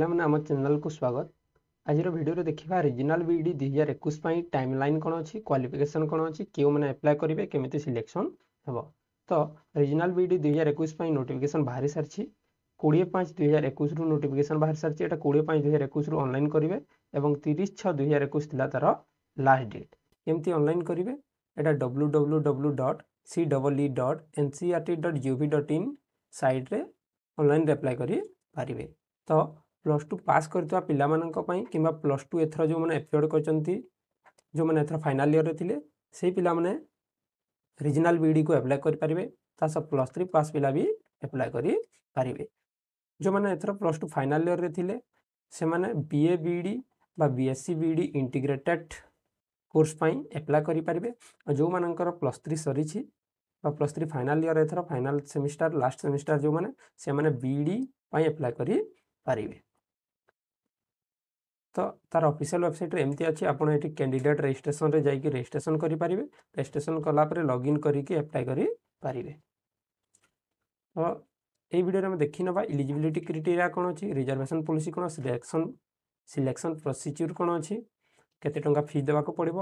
লমনা আমাৰ চেনেলକୁ স্বাগতম আজিৰ ভিডিঅ'ৰ দেখিবা ৰিজিনাল ভিডি 2021 পই টাইমলাইন কোন আছে কোৱালিফিকেচন কোন আছে কিউ মানে এপ্লাই কৰিবে কিমতে सिलेक्सन হ'ব ত ৰিজিনাল ভিডি 2021 পই নোটিফিকেচন বাহিৰিSearchResult 25 2021 ৰ নোটিফিকেচন বাহিৰিSearchResult 25 2021 ৰ অনলাইন কৰিবে এবং 30 6 2021 তলাতৰ লাষ্ট ডেট কিমতে অনলাইন কৰিবে এটা www.cwe.ncert.gov.in সাইট ৰ অনলাইন এপ্লাই কৰি পৰিবে ত ପ୍ଲସ୍ ଟୁ ପାସ୍ କରିଥିବା ପିଲାମାନଙ୍କ ପାଇଁ କିମ୍ବା ପ୍ଲସ୍ ଟୁ ଏଥର ଯେଉଁମାନେ ଏଫିଅର୍ଡ଼ କରିଛନ୍ତି ଯେଉଁମାନେ ଏଥର ଫାଇନାଲ୍ ଇୟର୍ରେ ଥିଲେ ସେହି ପିଲାମାନେ ରିଜନାଲ୍ ବିଇଡ଼ିକୁ ଆପ୍ଲାଏ କରିପାରିବେ ତା ସହ ପ୍ଲସ୍ ଥ୍ରୀ ପାସ୍ ପିଲା ବି ଆପ୍ଲାଏ କରିପାରିବେ ଯେଉଁମାନେ ଏଥର ପ୍ଲସ୍ ଟୁ ଫାଇନାଲ୍ ଇୟର୍ରେ ଥିଲେ ସେମାନେ ବିଏ ବିଇଡ଼ି ବା ବିଏସ୍ସି ବିଇଡ଼ି ଇଣ୍ଟିଗ୍ରେଟେଡ୍ କୋର୍ସ ପାଇଁ ଆପ୍ଲାଏ କରିପାରିବେ ଆଉ ଯେଉଁମାନଙ୍କର ପ୍ଲସ୍ ଥ୍ରୀ ସରିଛି ବା ପ୍ଲସ୍ ଥ୍ରୀ ଫାଇନାଲ୍ ଇୟର୍ ଏଥର ଫାଇନାଲ୍ ସେମିଷ୍ଟାର ଲାଷ୍ଟ ସେମିଷ୍ଟାର ଯେଉଁମାନେ ସେମାନେ ବିଇଡ଼ି ପାଇଁ ଆପ୍ଲାଏ କରିପାରିବେ ତ ତାର ଅଫିସିଆଲ୍ ୱେବସାଇଟ୍ରେ ଏମିତି ଅଛି ଆପଣ ଏଠି କ୍ୟାଣ୍ଡିଡେଟ୍ ରେଜିଷ୍ଟ୍ରେସନ୍ରେ ଯାଇକି ରେଜିଷ୍ଟ୍ରେସନ୍ କରିପାରିବେ ରେଜିଷ୍ଟ୍ରେସନ୍ କଲାପରେ ଲଗ୍ଇନ୍ କରିକି ଆପ୍ଲାଏ କରିପାରିବେ ତ ଏଇ ଭିଡ଼ିଓରେ ଆମେ ଦେଖିନେବା ଇଲିଜିବିଲିଟି କ୍ରାଇଟେରିଆ କ'ଣ ଅଛି ରିଜର୍ଭେସନ୍ ପଲିସି କ'ଣ ସିଲେକ୍ସନ୍ ସିଲେକ୍ସନ୍ ପ୍ରୋସିଜିଓର୍ କ'ଣ ଅଛି କେତେ ଟଙ୍କା ଫି ଦେବାକୁ ପଡ଼ିବ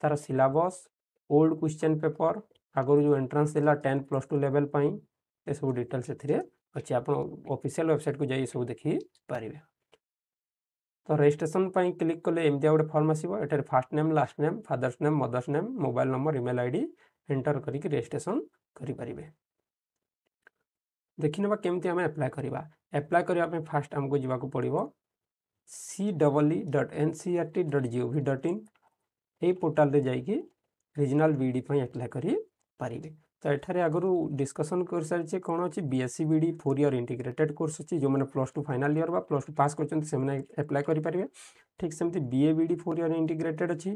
ତାର ସିଲାବସ୍ ଓଲ୍ଡ କ୍ୱେଶ୍ଚନ୍ ପେପର୍ ଆଗରୁ ଯେଉଁ ଏଣ୍ଟ୍ରାନ୍ସ ଥିଲା ଟେନ୍ ପ୍ଲସ୍ ଟୁ ଲେଭେଲ୍ ପାଇଁ ଏସବୁ ଡିଟେଲ୍ସ ଏଥିରେ ଅଛି ଆପଣ ଅଫିସିଆଲ୍ ୱେବସାଇଟ୍କୁ ଯାଇ ଏସବୁ ଦେଖିପାରିବେ तो रेजिट्रेसन क्लिक कले एम गोटे फर्म आसार first name last name father's name mother's name mobile number email I D enter करके रेजिट्रेसन करेंगे देखने केमती आम एप्लाय करवा एप्लाय करने फास्ट आमको जवाक पड़ो C double E dot N C R T dot जिओ भी डट इन योर्टाल पोर्टाल जाकि रिजनाल विड्लाय करें तो यार आगू डिस्कसन कर सारी कौन अच्छे B S C D four year integrated course अच्छी जो मैंने प्लस टू फाइनाल इयर बा प्लस टू पास करप्लाय करेंगे ठीक same D four year integrated अच्छी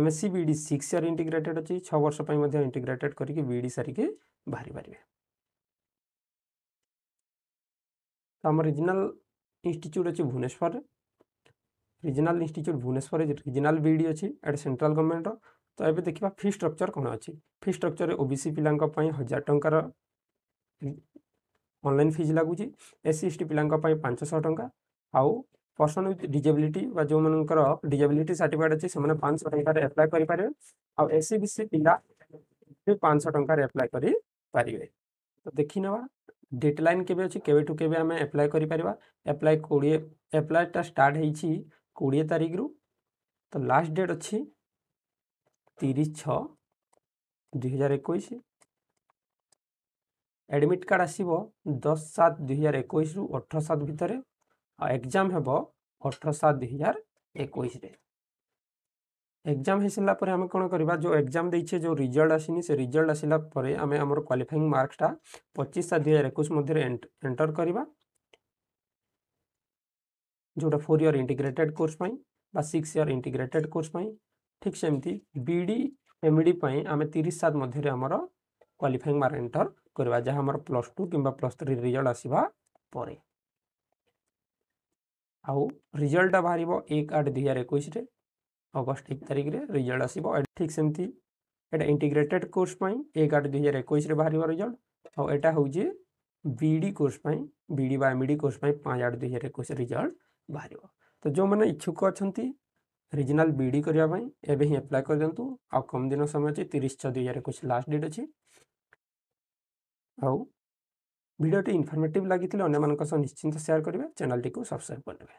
M S C D six year integrated अच्छी छः वर्ष इंटीग्रेटेड करके बी डी सारिकी बाहरी पारे तो आम रिजनाल इन्यूट अच्छे भुवनेश्वर रिजनाल इन्यूट भुवनेश्वर रिजनाल बी अच्छी एट सेट्राल गवर्नमेंट तो ये देखा फी स्ट्रक्चर कौन अच्छी fee structure O B C पाई हजार टकर अनल फिज लगुच एस सी एस टी पाई पांच शह टा आउ पर्सन विथ डिजेबिलिटी जो मर डिजेबिलिटी सार्टिफिकेट अच्छे से पाँच टकर एप्लाय करेंगे आउ एस सी सी पा पाँच टकर्लाय करें तो देखने वा डेट लाइन के केवटू करप्लाय कोड़े एप्लायटा स्टार्ट कोड़े तारिख रु तो लास्ट डेट अच्छी তিরিশ ছ ଦୁଇ ହଜାର ଏକୋଇଶ ଆଡ଼ମିଟ୍ କାର୍ଡ଼ ଆସିବ ଦଶ ସାତ ଦୁଇ ହଜାର ଏକୋଇଶରୁ ଅଠର ସାତ ଭିତରେ ଆଉ ଏକ୍ଜାମ୍ ହେବ ଅଠର ସାତ ଦୁଇ ହଜାର ଏକୋଇଶରେ ଏକ୍ଜାମ୍ ହେଇସାରିଲା ପରେ ଆମେ କ'ଣ କରିବା ଯେଉଁ ଏକ୍ଜାମ୍ ଦେଇଛେ ଯେଉଁ ରିଜଲ୍ଟ ଆସିନି ସେ ରିଜଲ୍ଟ ଆସିଲା ପରେ ଆମେ ଆମର କ୍ୱାଲିଫାଇଂ ମାର୍କଟା ପଚିଶ ସାତ ଦୁଇ ହଜାର ଏକୋଇଶ ମଧ୍ୟରେ ଏଣ୍ଟର କରିବା ଯେଉଁଟା ଫୋର୍ ଇୟର୍ ଇଣ୍ଟିଗ୍ରେଟେଡ୍ କୋର୍ସ ପାଇଁ ବା ସିକ୍ସ ଇୟର୍ ଇଣ୍ଟିଗ୍ରେଟେଡ୍ କୋର୍ସ ପାଇଁ ठीक सेमती बी डी एम आम तीस सात मध्य क्वाफाइंग मार्क एंटर करवा जहाँ आम प्लस टू कि प्लस थ्री रिजल्ट आसवा पर आजल्ट बाहर एक आठ दुई हजार एक अगस्ट एक तारिख में रिजल्ट आस ठीक सेमती एट इंटीग्रेटेड कोर्स एक आठ दुई हजार एक बाहर रिजल्ट आटा हूँ बीडी कोर्स बीडी बा एम डी कोर्स पाँच आठ दुई हजार एक रिजल्ट बाहर तो जो मैंने इच्छुक अच्छा রিজনাল বিডি করা এবে হি আপ্লাই করে দিও আপ কম দিন সময় অনেক তিরিশ ছ দুই হাজার একুশ লাস্ট ডেট অছি আউ ভিডিওটি ইনফরমেটিভ লাগিলে অন্য সহ নিশ্চিন্ত সেয়ার করবে চ্যানেলটি সবসক্রাইব করে নেবে